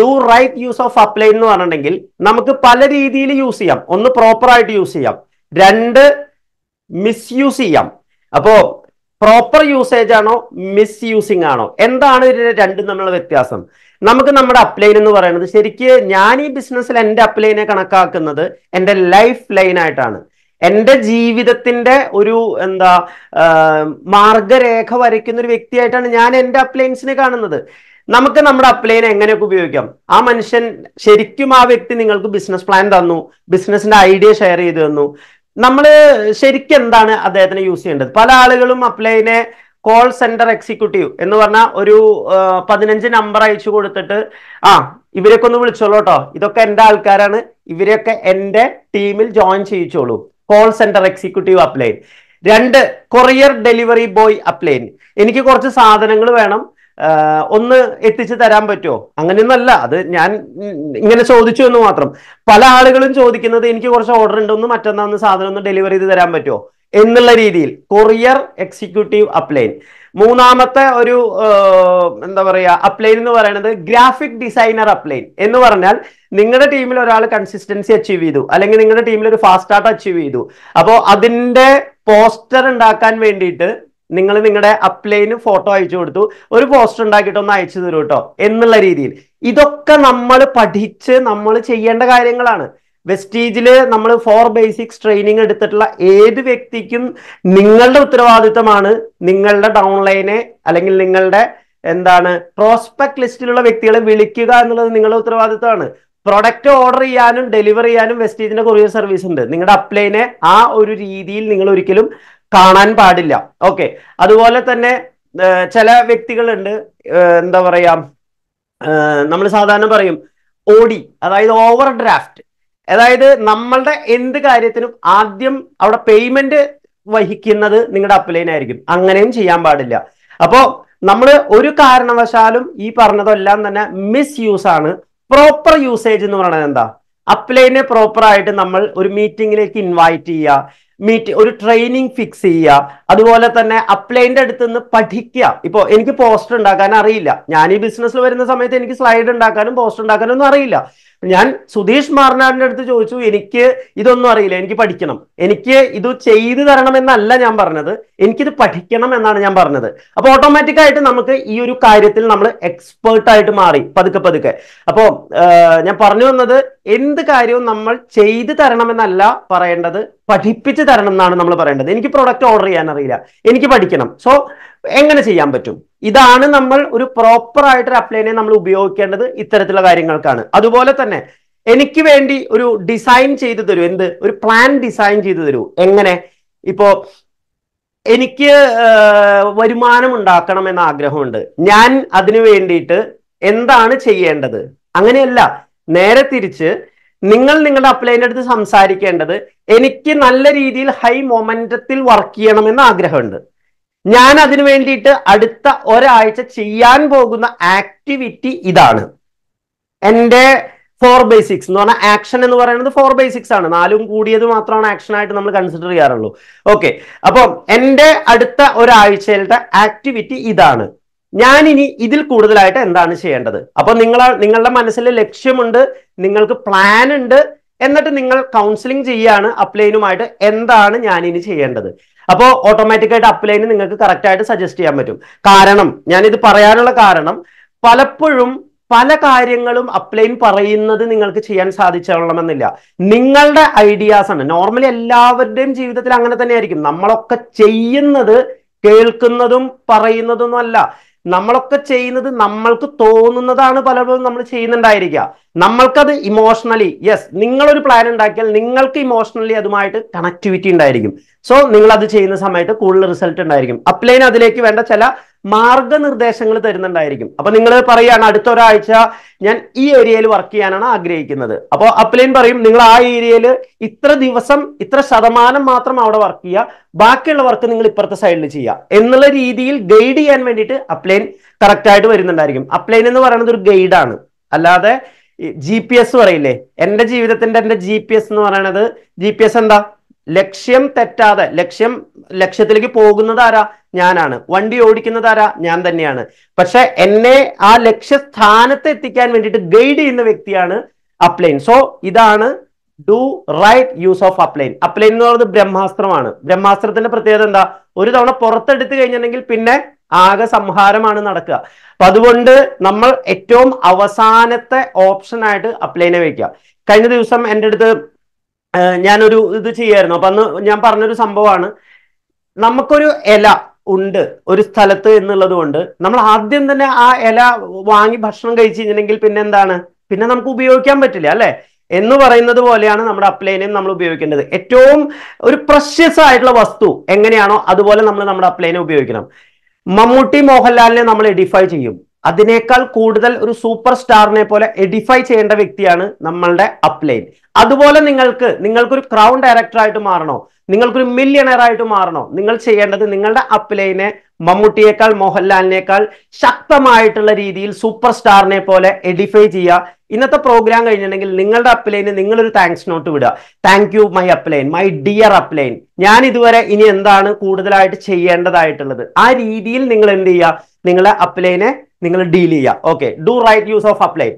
do right use of upline എന്ന് പറഞ്ഞിട്ടുണ്ടെങ്കിൽ നമുക്ക് പല രീതിയിൽ യൂസ് ചെയ്യാം ഒന്ന് പ്രോപ്പർ ആയിട്ട് യൂസ് ചെയ്യാം രണ്ട് മിസ് യൂസ് ചെയ്യാം അപ്പോ പ്രോപ്പർ യൂസേജ് ആണോ മിസ് യൂസിങ് ആണോ എന്താണ് ഇതിന്റെ രണ്ടും തമ്മിലുള്ള വ്യത്യാസം നമുക്ക് നമ്മുടെ അപ്ലൈൻ എന്ന് പറയുന്നത് ശരിക്ക് ഞാൻ ഈ ബിസിനസ്സിൽ എൻ്റെ അപ്ലൈനെ കണക്കാക്കുന്നത് എൻ്റെ ലൈഫ് ലൈൻ ആയിട്ടാണ് എൻ്റെ ജീവിതത്തിൻ്റെ ഒരു എന്താ മാർഗരേഖ വരയ്ക്കുന്ന ഒരു വ്യക്തിയായിട്ടാണ് ഞാൻ എൻ്റെ അപ്ലൈൻസിനെ കാണുന്നത് നമുക്ക് നമ്മുടെ അപ്ലൈനെ എങ്ങനെയൊക്കെ ഉപയോഗിക്കാം ആ മനുഷ്യൻ ശരിക്കും ആ വ്യക്തി നിങ്ങൾക്ക് ബിസിനസ് പ്ലാൻ തന്നു ബിസിനസിന്റെ ഐഡിയ ഷെയർ ചെയ്തു തന്നു നമ്മൾ ശരിക്കും എന്താണ് അദ്ദേഹത്തിന് യൂസ് ചെയ്യേണ്ടത് പല ആളുകളും അപ്ലൈനെ കോൾ സെന്റർ എക്സിക്യൂട്ടീവ് എന്ന് പറഞ്ഞാൽ ഒരു പതിനഞ്ച് നമ്പർ അയച്ചു കൊടുത്തിട്ട് ആ ഇവരെയൊക്കെ ഒന്ന് വിളിച്ചോളൂ കേട്ടോ ഇതൊക്കെ എൻ്റെ ആൾക്കാരാണ് ഇവരെയൊക്കെ എൻ്റെ ടീമിൽ ജോയിൻ ചെയ്യിച്ചോളൂ കോൾ സെന്റർ എക്സിക്യൂട്ടീവ് അപ്ലൈൻ രണ്ട് കൊറിയർ ഡെലിവറി ബോയ് അപ്ലൈൻ എനിക്ക് കുറച്ച് സാധനങ്ങൾ വേണം ഒന്ന് എത്തിച്ചു തരാൻ പറ്റുമോ അങ്ങനെയൊന്നല്ല അത് ഞാൻ ഇങ്ങനെ ചോദിച്ചു എന്ന് മാത്രം പല ആളുകളും ചോദിക്കുന്നത് എനിക്ക് കുറച്ച് ഓർഡർ ഉണ്ട് ഒന്ന് മറ്റന്നാന്ന് സാധനം ഒന്ന് ഡെലിവറി ചെയ്ത് തരാൻ പറ്റുമോ എന്നുള്ള രീതിയിൽ കൊറിയർ എക്സിക്യൂട്ടീവ് അപ്ലൈൻ മൂന്നാമത്തെ ഒരു എന്താ പറയുക അപ്ലൈൻ എന്ന് പറയുന്നത് ഗ്രാഫിക് ഡിസൈനർ അപ്ലൈൻ എന്ന് പറഞ്ഞാൽ നിങ്ങളുടെ ടീമിൽ ഒരാൾ കൺസിസ്റ്റൻസി അച്ചീവ് ചെയ്തു അല്ലെങ്കിൽ നിങ്ങളുടെ ടീമിൽ ഒരു ഫാസ്റ്റ് ആർട്ട് അച്ചീവ് ചെയ്തു അപ്പോൾ അതിൻ്റെ പോസ്റ്റർ ഉണ്ടാക്കാൻ വേണ്ടിയിട്ട് നിങ്ങൾ നിങ്ങളുടെ അപ്ലൈന് ഫോട്ടോ അയച്ചു കൊടുത്തു ഒരു പോസ്റ്റർ ഉണ്ടാക്കിയിട്ടൊന്ന് അയച്ചു തരൂ കേട്ടോ എന്നുള്ള രീതിയിൽ ഇതൊക്കെ നമ്മൾ പഠിച്ച് നമ്മൾ ചെയ്യേണ്ട കാര്യങ്ങളാണ് വെസ്റ്റീജിൽ നമ്മൾ ഫോർ ബേസിക്സ് ട്രെയിനിങ് എടുത്തിട്ടുള്ള ഏത് വ്യക്തിക്കും നിങ്ങളുടെ ഉത്തരവാദിത്തമാണ് നിങ്ങളുടെ ഡൗൺലൈനെ അല്ലെങ്കിൽ നിങ്ങളുടെ എന്താണ് പ്രോസ്പെക്ട് ലിസ്റ്റിലുള്ള വ്യക്തികളെ വിളിക്കുക എന്നുള്ളത് നിങ്ങളുടെ ഉത്തരവാദിത്തമാണ് പ്രൊഡക്റ്റ് ഓർഡർ ചെയ്യാനും ഡെലിവർ ചെയ്യാനും വെസ്റ്റീജിന്റെ കൊറിയർ സർവീസ് ഉണ്ട് നിങ്ങളുടെ അപ്ലൈനെ ആ ഒരു രീതിയിൽ നിങ്ങൾ ഒരിക്കലും കാണാൻ പാടില്ല ഓക്കെ അതുപോലെ തന്നെ ചില വ്യക്തികളുണ്ട് എന്താ പറയാ നമ്മൾ സാധാരണ പറയും ഓടി അതായത് ഓവർ ഡ്രാഫ്റ്റ് അതായത് നമ്മളുടെ എന്ത് കാര്യത്തിനും ആദ്യം അവിടെ പേയ്മെന്റ് വഹിക്കുന്നത് നിങ്ങളുടെ അപ്ലൈൻ ആയിരിക്കും അങ്ങനെയും ചെയ്യാൻ പാടില്ല അപ്പോ നമ്മൾ ഒരു കാരണവശാലും ഈ പറഞ്ഞതെല്ലാം തന്നെ മിസ് യൂസ് ആണ് പ്രോപ്പർ യൂസേജ് എന്ന് പറയുന്നത് എന്താ അപ്ലൈനെ പ്രോപ്പർ ആയിട്ട് നമ്മൾ ഒരു മീറ്റിംഗിലേക്ക് ഇൻവൈറ്റ് ചെയ്യുക മീറ്റ് ഒരു ട്രെയിനിങ് ഫിക്സ് ചെയ്യുക അതുപോലെ തന്നെ അപ്ലൈൻ്റെ അടുത്ത് നിന്ന് പഠിക്കുക ഇപ്പോൾ എനിക്ക് പോസ്റ്റർ ഉണ്ടാക്കാൻ അറിയില്ല ഞാൻ ഈ ബിസിനസ്സിൽ വരുന്ന സമയത്ത് എനിക്ക് സ്ലൈഡ് ഉണ്ടാക്കാനും പോസ്റ്റർ ഉണ്ടാക്കാനും ഒന്നും അറിയില്ല ഞാൻ സുധീഷ് മാർനാടിൻ്റെ അടുത്ത് ചോദിച്ചു എനിക്ക് ഇതൊന്നും അറിയില്ല എനിക്ക് പഠിക്കണം എനിക്ക് ഇത് ചെയ്തു തരണമെന്നല്ല ഞാൻ പറഞ്ഞത് എനിക്കിത് പഠിക്കണം എന്നാണ് ഞാൻ പറഞ്ഞത് അപ്പോൾ ഓട്ടോമാറ്റിക് ആയിട്ട് നമുക്ക് ഈ ഒരു കാര്യത്തിൽ നമ്മൾ എക്സ്പേർട്ട് ആയിട്ട് മാറി പതുക്കെ പതുക്കെ അപ്പോൾ ഞാൻ പറഞ്ഞു വന്നത് എന്ത് കാര്യവും നമ്മൾ ചെയ്തു തരണമെന്നല്ല പറയേണ്ടത് പഠിപ്പിച്ച് തരണം എന്നാണ് നമ്മൾ പറയേണ്ടത് എനിക്ക് പ്രൊഡക്റ്റ് ഓർഡർ ചെയ്യാൻ അറിയില്ല എനിക്ക് പഠിക്കണം സോ എങ്ങനെ ചെയ്യാൻ പറ്റും ഇതാണ് നമ്മൾ ഒരു പ്രോപ്പർ ആയിട്ടൊരു അപ്ലൈനെ നമ്മൾ ഉപയോഗിക്കേണ്ടത് ഇത്തരത്തിലുള്ള കാര്യങ്ങൾക്കാണ് അതുപോലെ തന്നെ എനിക്ക് വേണ്ടി ഒരു ഡിസൈൻ ചെയ്തു തരൂ എന്ത് ഒരു പ്ലാൻ ഡിസൈൻ ചെയ്തു തരൂ എങ്ങനെ ഇപ്പോ എനിക്ക് വരുമാനം ഉണ്ടാക്കണം എന്ന ആഗ്രഹമുണ്ട് ഞാൻ അതിനു വേണ്ടിയിട്ട് എന്താണ് ചെയ്യേണ്ടത് അങ്ങനെയല്ല നേരെ തിരിച്ച് നിങ്ങൾ നിങ്ങളുടെ അപ്ലൈൻ്റെ അടുത്ത് സംസാരിക്കേണ്ടത് എനിക്ക് നല്ല രീതിയിൽ ഹൈ മൊമെൻറ്റത്തിൽ വർക്ക് ചെയ്യണമെന്ന് ആഗ്രഹമുണ്ട് ഞാൻ അതിനു വേണ്ടിയിട്ട് അടുത്ത ഒരാഴ്ച ചെയ്യാൻ പോകുന്ന ആക്ടിവിറ്റി ഇതാണ് എൻ്റെ ഫോർ ബൈ സിക്സ് എന്ന് പറഞ്ഞാൽ ആക്ഷൻ എന്ന് പറയുന്നത് ഫോർ ബൈ സിക്സ് ആണ് നാലും കൂടിയത് മാത്രമാണ് ആക്ഷൻ ആയിട്ട് നമ്മൾ കൺസിഡർ ചെയ്യാറുള്ളൂ ഓക്കെ അപ്പോൾ എൻ്റെ അടുത്ത ഒരാഴ്ചയിലത്തെ ആക്ടിവിറ്റി ഇതാണ് ഞാൻ ഇനി ഇതിൽ കൂടുതലായിട്ട് എന്താണ് ചെയ്യേണ്ടത് അപ്പൊ നിങ്ങൾ നിങ്ങളുടെ മനസ്സിൽ ലക്ഷ്യമുണ്ട് നിങ്ങൾക്ക് പ്ലാൻ ഉണ്ട് എന്നിട്ട് നിങ്ങൾ കൗൺസിലിംഗ് ചെയ്യാണ് അപ്ലൈനുമായിട്ട് എന്താണ് ഞാൻ ഇനി ചെയ്യേണ്ടത് അപ്പോൾ ഓട്ടോമാറ്റിക്കായിട്ട് അപ്ലൈന് നിങ്ങൾക്ക് കറക്റ്റായിട്ട് സജസ്റ്റ് ചെയ്യാൻ പറ്റും കാരണം ഞാനിത് പറയാനുള്ള കാരണം പലപ്പോഴും പല കാര്യങ്ങളും അപ്ലൈൻ പറയുന്നത് നിങ്ങൾക്ക് ചെയ്യാൻ സാധിച്ചോളണമെന്നില്ല നിങ്ങളുടെ ഐഡിയാസ് ആണ് നോർമലി എല്ലാവരുടെയും ജീവിതത്തിൽ അങ്ങനെ തന്നെയായിരിക്കും നമ്മളൊക്കെ ചെയ്യുന്നത് കേൾക്കുന്നതും പറയുന്നതും അല്ല നമ്മളൊക്കെ ചെയ്യുന്നത് നമ്മൾക്ക് തോന്നുന്നതാണ് പലപ്പോഴും നമ്മൾ ചെയ്യുന്നുണ്ടായിരിക്കുക നമ്മൾക്കത് ഇമോഷണലി യെസ് നിങ്ങളൊരു പ്ലാൻ ഉണ്ടാക്കിയാൽ നിങ്ങൾക്ക് ഇമോഷണലി അതുമായിട്ട് കണക്ടിവിറ്റി ഉണ്ടായിരിക്കും സോ നിങ്ങൾ അത് ചെയ്യുന്ന സമയത്ത് കൂടുതൽ റിസൾട്ട് ഉണ്ടായിരിക്കും അപ്ലൈൻ അതിലേക്ക് വേണ്ട ചില മാർഗനിർദ്ദേശങ്ങൾ തരുന്നുണ്ടായിരിക്കും അപ്പൊ നിങ്ങൾ പറയുകയാണ് അടുത്ത ഒരാഴ്ച ഞാൻ ഈ ഏരിയയിൽ വർക്ക് ചെയ്യാനാണ് ആഗ്രഹിക്കുന്നത് അപ്പോൾ അപ്ലൈൻ പറയും നിങ്ങൾ ആ ഏരിയയിൽ ഇത്ര ദിവസം ഇത്ര ശതമാനം മാത്രം അവിടെ വർക്ക് ചെയ്യുക ബാക്കിയുള്ള വർക്ക് നിങ്ങൾ ഇപ്പുറത്തെ സൈഡിൽ ചെയ്യുക എന്നുള്ള രീതിയിൽ ഗൈഡ് ചെയ്യാൻ വേണ്ടിയിട്ട് അപ്ലൈൻ കറക്റ്റ് ആയിട്ട് വരുന്നുണ്ടായിരിക്കും അപ്ലൈൻ എന്ന് പറയുന്നത് ഒരു ഗൈഡാണ് അല്ലാതെ ജി പി എസ് പറയില്ലേ എന്റെ ജീവിതത്തിന്റെ എന്റെ ജി പി എസ് എന്ന് പറയുന്നത് ജി പി എസ് എന്താ ലക്ഷ്യം തെറ്റാതെ ലക്ഷ്യം ലക്ഷ്യത്തിലേക്ക് പോകുന്നത് ആരാ ഞാനാണ് വണ്ടി ഓടിക്കുന്നത് ആരാ ഞാൻ തന്നെയാണ് പക്ഷെ എന്നെ ആ ലക്ഷ്യസ്ഥാനത്ത് എത്തിക്കാൻ വേണ്ടിയിട്ട് ഗൈഡ് ചെയ്യുന്ന വ്യക്തിയാണ് അപ്ലൈൻ സോ ഇതാണ് do right use of upline upline എന്ന് പറയുന്നത് ബ്രഹ്മാസ്ത്രമാണ് ബ്രഹ്മാസ്ത്രത്തിന്റെ പ്രത്യേകത എന്താ ഒരു തവണ പുറത്തെടുത്ത് കഴിഞ്ഞിട്ടുണ്ടെങ്കിൽ പിന്നെ ആകെ സംഹാരമാണ് നടക്കുക അപ്പൊ അതുകൊണ്ട് നമ്മൾ ഏറ്റവും അവസാനത്തെ ഓപ്ഷനായിട്ട് അപ്ലൈനെ വയ്ക്കുക കഴിഞ്ഞ ദിവസം എൻ്റെ അടുത്ത് ഞാനൊരു ഇത് ചെയ്യായിരുന്നു അപ്പൊ അന്ന് ഞാൻ പറഞ്ഞൊരു സംഭവമാണ് നമുക്കൊരു ഇല ഉണ്ട് ഒരു സ്ഥലത്ത് എന്നുള്ളത് കൊണ്ട് നമ്മൾ ആദ്യം തന്നെ ആ ഇല വാങ്ങി ഭക്ഷണം കഴിച്ചു കഴിഞ്ഞിട്ടുണ്ടെങ്കിൽ പിന്നെ എന്താണ് പിന്നെ നമുക്ക് ഉപയോഗിക്കാൻ പറ്റില്ല അല്ലെ എന്ന് പറയുന്നത് പോലെയാണ് നമ്മുടെ അപ്ലൈനെയും നമ്മൾ ഉപയോഗിക്കേണ്ടത് ഏറ്റവും ഒരു പ്രഷ്യസ് ആയിട്ടുള്ള വസ്തു എങ്ങനെയാണോ അതുപോലെ നമ്മൾ നമ്മുടെ അപ്ലൈനെ ഉപയോഗിക്കണം മമ്മൂട്ടി മോഹൻലാലിനെ നമ്മൾ എഡിഫൈ ചെയ്യും അതിനേക്കാൾ കൂടുതൽ ഒരു സൂപ്പർ സ്റ്റാറിനെ പോലെ എഡിഫൈ ചെയ്യേണ്ട വ്യക്തിയാണ് നമ്മളുടെ അപ്ലൈൻ അതുപോലെ നിങ്ങൾക്ക് നിങ്ങൾക്കൊരു ക്രൗൺ ഡയറക്ടറായിട്ട് മാറണോ നിങ്ങൾക്കൊരു മില്യണർ ആയിട്ട് മാറണോ നിങ്ങൾ ചെയ്യേണ്ടത് നിങ്ങളുടെ അപ്ലൈനെ മമ്മൂട്ടിയേക്കാൾ മോഹൻലാലിനേക്കാൾ ശക്തമായിട്ടുള്ള രീതിയിൽ സൂപ്പർ സ്റ്റാറിനെ പോലെ എഡിഫൈ ചെയ്യുക ഇന്നത്തെ പ്രോഗ്രാം കഴിഞ്ഞിട്ടുണ്ടെങ്കിൽ നിങ്ങളുടെ അപ്ലൈന് നിങ്ങളൊരു താങ്ക്സ് നോട്ട് വിടുക thank you my upline my dear upline ഞാൻ ഇതുവരെ ഇനി എന്താണ് കൂടുതലായിട്ട് ചെയ്യേണ്ടതായിട്ടുള്ളത് ആ രീതിയിൽ നിങ്ങൾ എന്ത് ചെയ്യുക നിങ്ങളെ അപ്ലൈനെ നിങ്ങൾ ഡീൽ ചെയ്യുക okay do right use of apply